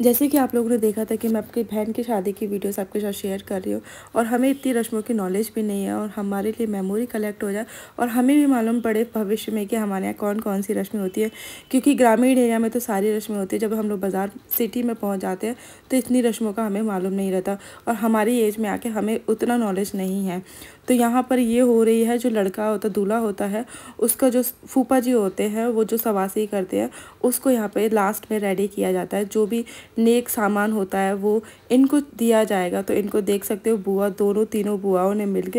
जैसे कि आप लोगों ने देखा था कि मैं आपकी बहन की शादी की वीडियोस आपके साथ शेयर कर रही हूँ और हमें इतनी रस्मों की नॉलेज भी नहीं है और हमारे लिए मेमोरी कलेक्ट हो जाए और हमें भी मालूम पड़े भविष्य में कि हमारे यहाँ कौन कौन सी रस्में होती है क्योंकि ग्रामीण एरिया में तो सारी रस्में होती है जब हम लोग बाज़ार सिटी में पहुँच जाते हैं तो इतनी रस्मों का हमें मालूम नहीं रहता और हमारी एज में आके हमें उतना नॉलेज नहीं है तो यहाँ पर ये हो रही है जो लड़का होता दूल्हा होता है उसका जो फूफा जी होते हैं वो जो सवासी करते हैं उसको यहाँ पर लास्ट में रेडी किया जाता है जो भी नेक सामान होता है वो इनको दिया जाएगा तो इनको देख सकते हो बुआ दोनों तीनों बुआओं ने मिल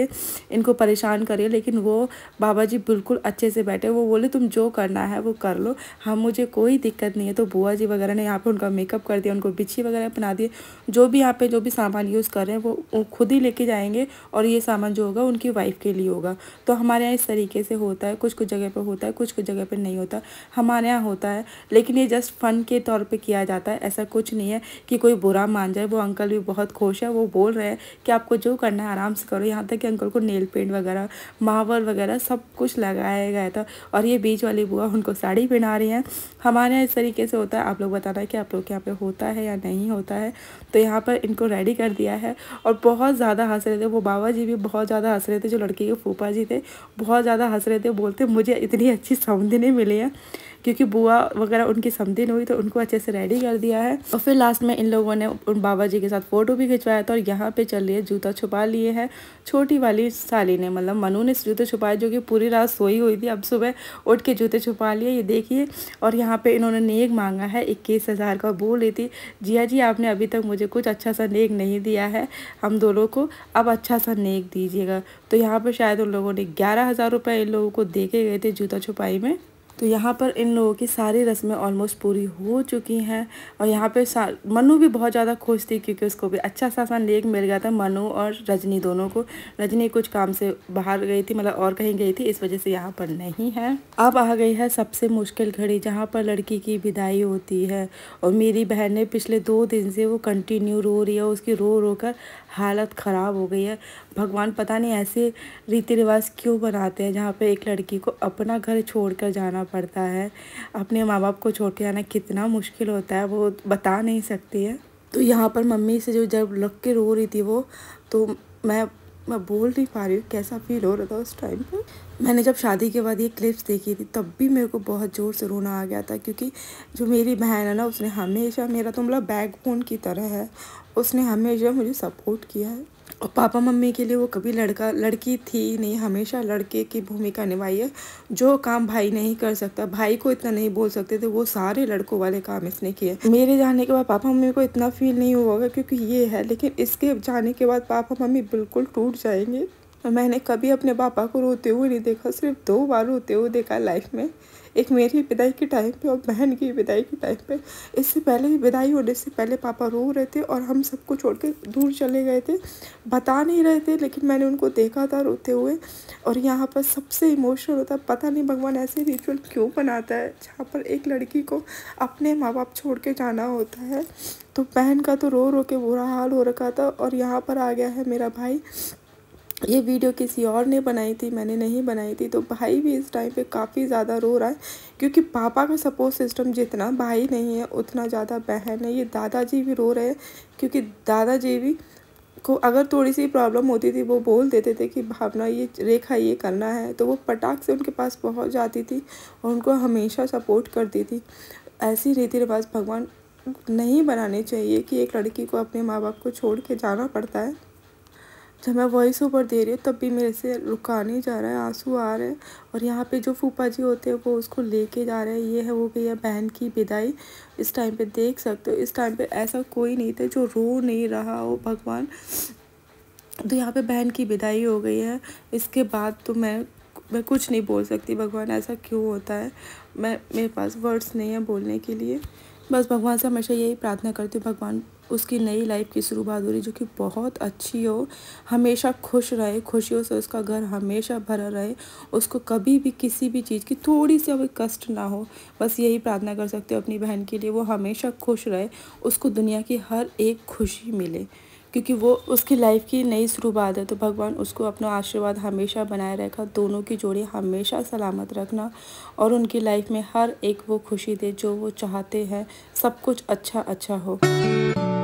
इनको परेशान करे लेकिन वो बाबा जी बिल्कुल अच्छे से बैठे वो बोले तुम जो करना है वो कर लो हम हाँ, मुझे कोई दिक्कत नहीं है तो बुआ जी वगैरह ने यहाँ पर उनका मेकअप कर दिया उनको बिछी वगैरह पहना दिए जो भी यहाँ पे जो भी सामान यूज़ कर रहे हैं वो, वो खुद ही लेके जाएंगे और ये सामान जो होगा उनकी वाइफ के लिए होगा तो हमारे यहाँ इस तरीके से होता है कुछ कुछ जगह पर होता है कुछ कुछ जगह पर नहीं होता हमारे यहाँ होता है लेकिन ये जस्ट फन के तौर पर किया जाता है ऐसा कुछ नहीं है कि कोई बुरा मान जाए वो अंकल भी बहुत खुश है वो बोल रहे हैं कि आपको जो करना है आराम से करो यहाँ तक कि अंकल को नेल पेंट वगैरह महावर वगैरह सब कुछ लगाया गया था और ये बीच वाली बुआ उनको साड़ी पहना रही हैं हमारे यहाँ इस तरीके से होता है आप लोग बताना कि आप लोग के यहाँ पे होता है या नहीं होता है तो यहाँ पर इनको रेडी कर दिया है और बहुत ज़्यादा हंस रहे थे वो बाबा जी भी बहुत ज़्यादा हंस रहे थे जो लड़के के फूफा जी थे बहुत ज़्यादा हंस रहे थे बोलते मुझे इतनी अच्छी समझ नहीं मिली है क्योंकि बुआ वगैरह उनकी समदिन हुई तो उनको अच्छे से रेडी कर दिया है और फिर लास्ट में इन लोगों ने उन बाबा जी के साथ फ़ोटो भी खिंचवाया था और यहाँ पे चल रही है जूता छुपा लिए है छोटी वाली साली ने मतलब मनु ने जूते छुपाए जो कि पूरी रात सोई हुई थी अब सुबह उठ के जूते छुपा लिए ये देखिए और यहाँ पर इन्होंने नेक मांगा है इक्कीस हज़ार का बोल रही थी जिया जी आपने अभी तक मुझे कुछ अच्छा सा नेक नहीं दिया है हम दोनों को अब अच्छा सा नेक दीजिएगा तो यहाँ पर शायद उन लोगों ने ग्यारह हज़ार रुपये इन लोगों को देखे गए थे जूता छुपाई में तो यहाँ पर इन लोगों की सारी रस्में ऑलमोस्ट पूरी हो चुकी हैं और यहाँ पे मनु भी बहुत ज़्यादा खुश थी क्योंकि उसको भी अच्छा सा संदेश मिल गया था मनु और रजनी दोनों को रजनी कुछ काम से बाहर गई थी मतलब और कहीं गई थी इस वजह से यहाँ पर नहीं है अब आ गई है सबसे मुश्किल घड़ी जहाँ पर लड़की की विदाई होती है और मेरी बहन ने पिछले दो दिन से वो कंटिन्यू रो रही है उसकी रो रो कर हालत ख़राब हो गई है भगवान पता नहीं ऐसे रीति रिवाज क्यों बनाते हैं जहाँ पर एक लड़की को अपना घर छोड़ कर जाना पड़ता है अपने माँ बाप को छोड़ के आना कितना मुश्किल होता है वो बता नहीं सकती है तो यहाँ पर मम्मी से जो जब लग के रो रही थी वो तो मैं मैं बोल नहीं पा रही हूँ कैसा फील हो रहा था उस टाइम पर मैंने जब शादी के बाद ये क्लिप्स देखी थी तब भी मेरे को बहुत ज़ोर से रोना आ गया था क्योंकि जो मेरी बहन है ना उसने हमेशा मेरा तो मतलब बैकबोन की तरह है उसने हमेशा मुझे सपोर्ट किया है और पापा मम्मी के लिए वो कभी लड़का लड़की थी नहीं हमेशा लड़के की भूमिका निभाई है जो काम भाई नहीं कर सकता भाई को इतना नहीं बोल सकते थे वो सारे लड़कों वाले काम इसने किए मेरे जाने के बाद पापा मम्मी को इतना फील नहीं हुआ होगा क्योंकि ये है लेकिन इसके जाने के बाद पापा मम्मी बिल्कुल टूट जाएंगे मैंने कभी अपने पापा को रोते हुए नहीं देखा सिर्फ दो बार रोते हुए देखा लाइफ में एक मेरी विदाई के टाइम पे और बहन की विदाई के टाइम पे इससे पहले ही विदाई होने से पहले पापा रो रहे थे और हम सबको छोड़ कर दूर चले गए थे बता नहीं रहे थे लेकिन मैंने उनको देखा था रोते हुए और यहाँ पर सबसे इमोशनल होता पता नहीं भगवान ऐसे रिचुअल क्यों बनाता है जहाँ पर एक लड़की को अपने माँ बाप छोड़ के जाना होता है तो बहन का तो रो रो के बुरा हाल हो रखा था और यहाँ पर आ गया है मेरा भाई ये वीडियो किसी और ने बनाई थी मैंने नहीं बनाई थी तो भाई भी इस टाइम पे काफ़ी ज़्यादा रो रहा है क्योंकि पापा का सपोर्ट सिस्टम जितना भाई नहीं है उतना ज़्यादा बहन है ये दादाजी भी रो रहे हैं क्योंकि दादाजी भी को अगर थोड़ी सी प्रॉब्लम होती थी वो बोल देते थे कि भावना ये रेखा ये करना है तो वो पटाख से उनके पास पहुँच जाती थी और उनको हमेशा सपोर्ट करती थी ऐसी रीति रिवाज भगवान नहीं बनाने चाहिए कि एक लड़की को अपने माँ बाप को छोड़ के जाना पड़ता है जब मैं वॉइस ओवर दे रही हूँ तब भी मेरे से रुका नहीं जा रहा है आंसू आ रहे हैं और यहाँ पे जो फूफा जी होते हैं वो उसको लेके जा रहे हैं ये है वो गई है बहन की विदाई इस टाइम पे देख सकते हो इस टाइम पे ऐसा कोई नहीं था जो रो नहीं रहा हो भगवान तो यहाँ पे बहन की विदाई हो गई है इसके बाद तो मैं मैं कुछ नहीं बोल सकती भगवान ऐसा क्यों होता है मैं मेरे पास वर्ड्स नहीं है बोलने के लिए बस भगवान से हमेशा यही प्रार्थना करती हूँ भगवान उसकी नई लाइफ की शुरुआत हो रही जो कि बहुत अच्छी हो हमेशा खुश रहे खुशियों से उसका घर हमेशा भरा रहे उसको कभी भी किसी भी चीज़ की थोड़ी सी अभी कष्ट ना हो बस यही प्रार्थना कर सकते हो अपनी बहन के लिए वो हमेशा खुश रहे उसको दुनिया की हर एक खुशी मिले क्योंकि वो उसकी लाइफ की नई शुरुआत है तो भगवान उसको अपना आशीर्वाद हमेशा बनाए रखा दोनों की जोड़ी हमेशा सलामत रखना और उनकी लाइफ में हर एक वो खुशी दे जो वो चाहते हैं सब कुछ अच्छा अच्छा हो